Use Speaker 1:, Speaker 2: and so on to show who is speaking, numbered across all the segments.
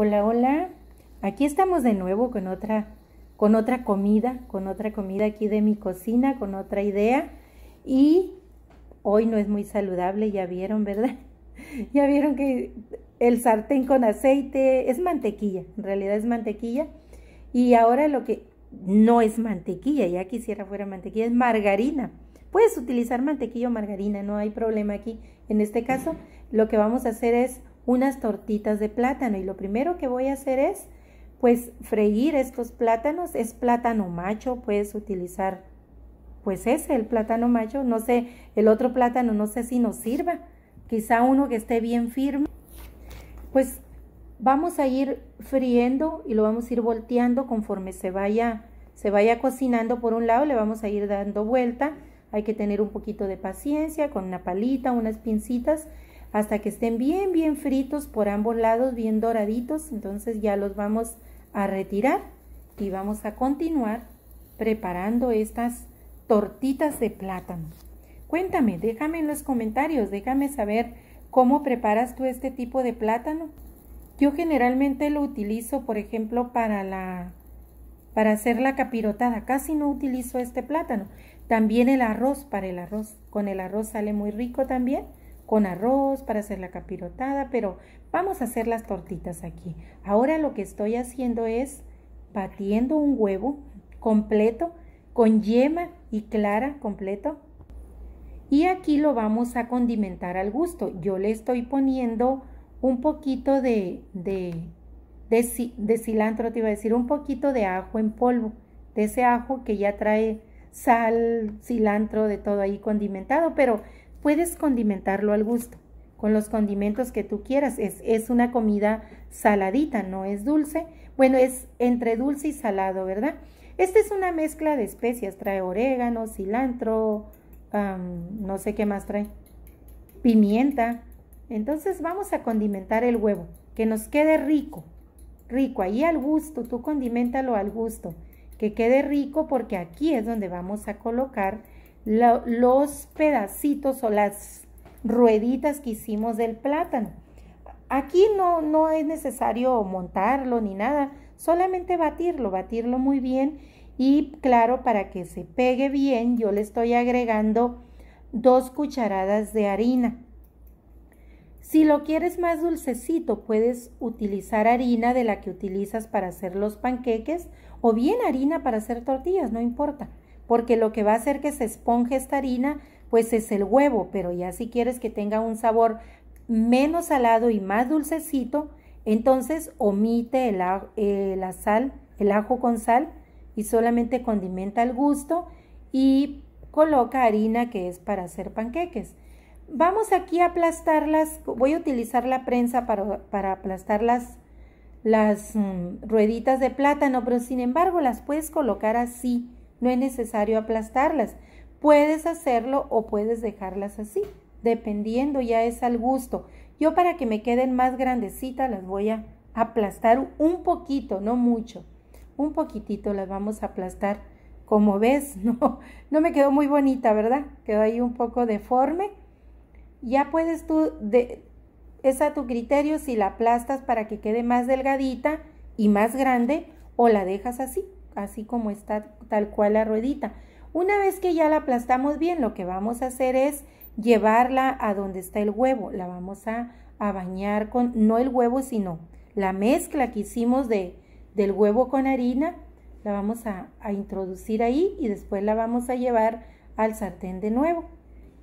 Speaker 1: Hola, hola. Aquí estamos de nuevo con otra con otra comida, con otra comida aquí de mi cocina, con otra idea y hoy no es muy saludable, ya vieron, ¿verdad? ya vieron que el sartén con aceite es mantequilla, en realidad es mantequilla y ahora lo que no es mantequilla, ya quisiera fuera mantequilla, es margarina. Puedes utilizar mantequilla o margarina, no hay problema aquí. En este caso, lo que vamos a hacer es unas tortitas de plátano y lo primero que voy a hacer es pues freír estos plátanos, es plátano macho, puedes utilizar pues ese, el plátano macho, no sé, el otro plátano no sé si nos sirva, quizá uno que esté bien firme, pues vamos a ir friendo y lo vamos a ir volteando conforme se vaya, se vaya cocinando por un lado, le vamos a ir dando vuelta, hay que tener un poquito de paciencia con una palita, unas pincitas hasta que estén bien, bien fritos por ambos lados, bien doraditos. Entonces ya los vamos a retirar y vamos a continuar preparando estas tortitas de plátano. Cuéntame, déjame en los comentarios, déjame saber cómo preparas tú este tipo de plátano. Yo generalmente lo utilizo, por ejemplo, para la para hacer la capirotada. Casi no utilizo este plátano. También el arroz para el arroz. Con el arroz sale muy rico también con arroz para hacer la capirotada, pero vamos a hacer las tortitas aquí. Ahora lo que estoy haciendo es batiendo un huevo completo con yema y clara completo. Y aquí lo vamos a condimentar al gusto. Yo le estoy poniendo un poquito de, de, de, cilantro, te iba a decir, un poquito de ajo en polvo, de ese ajo que ya trae sal, cilantro, de todo ahí condimentado, pero Puedes condimentarlo al gusto, con los condimentos que tú quieras. Es, es una comida saladita, no es dulce. Bueno, es entre dulce y salado, ¿verdad? Esta es una mezcla de especias. Trae orégano, cilantro, no sé qué más trae. Pimienta. Entonces vamos a condimentar el huevo, que nos quede rico, rico, ahí al gusto, tú condimentalo al gusto, que quede rico porque aquí es donde vamos a colocar los pedacitos o las rueditas que hicimos del plátano. Aquí no, no es necesario montarlo ni nada, solamente batirlo, batirlo muy bien y claro, para que se pegue bien, yo le estoy agregando dos cucharadas de harina. Si lo quieres más dulcecito, puedes utilizar harina de la que utilizas para hacer los panqueques o bien harina para hacer tortillas, no importa porque lo que va a hacer que se esponje esta harina, pues es el huevo, pero ya si quieres que tenga un sabor menos salado y más dulcecito, entonces omite el, eh, la sal, el ajo con sal y solamente condimenta al gusto y coloca harina que es para hacer panqueques. Vamos aquí a aplastarlas, voy a utilizar la prensa para, aplastar las, mm, rueditas de plátano, pero sin embargo las puedes colocar así no es necesario aplastarlas. Puedes hacerlo o puedes dejarlas así, dependiendo ya es al gusto. Yo para que me queden más grandecitas las voy a aplastar un poquito, no mucho. Un poquitito las vamos a aplastar. Como ves, no, no me quedó muy bonita, ¿verdad? Quedó ahí un poco deforme. Ya puedes tú, de, es a tu criterio si la aplastas para que quede más delgadita y más grande o la dejas así así como está tal cual la ruedita. Una vez que ya la aplastamos bien, lo que vamos a hacer es llevarla a donde está el huevo. La vamos a, bañar con, no el huevo, sino la mezcla que hicimos de, del huevo con harina. La vamos a, introducir ahí y después la vamos a llevar al sartén de nuevo.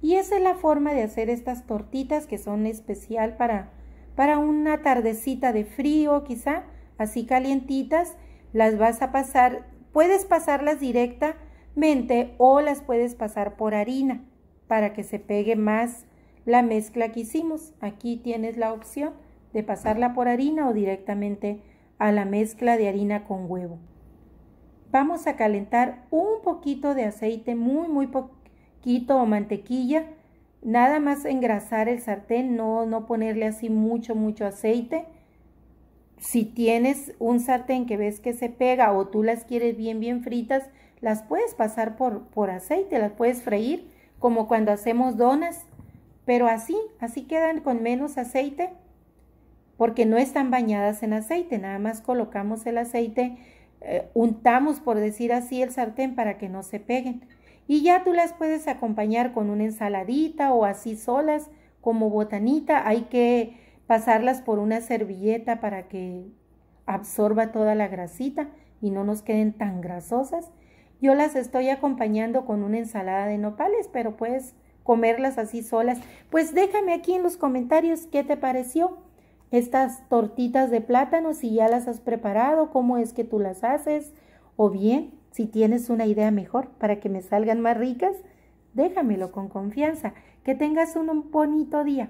Speaker 1: Y esa es la forma de hacer estas tortitas que son especial para, para una tardecita de frío quizá, así calientitas. Las vas a pasar Puedes pasarlas directamente o las puedes pasar por harina para que se pegue más la mezcla que hicimos. Aquí tienes la opción de pasarla por harina o directamente a la mezcla de harina con huevo. Vamos a calentar un poquito de aceite, muy muy poquito o mantequilla, nada más engrasar el sartén, no, no ponerle así mucho mucho aceite si tienes un sartén que ves que se pega o tú las quieres bien, bien fritas, las puedes pasar por, por aceite, las puedes freír, como cuando hacemos donas, pero así, así quedan con menos aceite, porque no están bañadas en aceite, nada más colocamos el aceite, eh, untamos, por decir así, el sartén para que no se peguen. Y ya tú las puedes acompañar con una ensaladita o así solas, como botanita, hay que pasarlas por una servilleta para que absorba toda la grasita y no nos queden tan grasosas. Yo las estoy acompañando con una ensalada de nopales, pero puedes comerlas así solas. Pues déjame aquí en los comentarios qué te pareció estas tortitas de plátano, si ya las has preparado, cómo es que tú las haces, o bien si tienes una idea mejor para que me salgan más ricas, déjamelo con confianza. Que tengas un bonito día.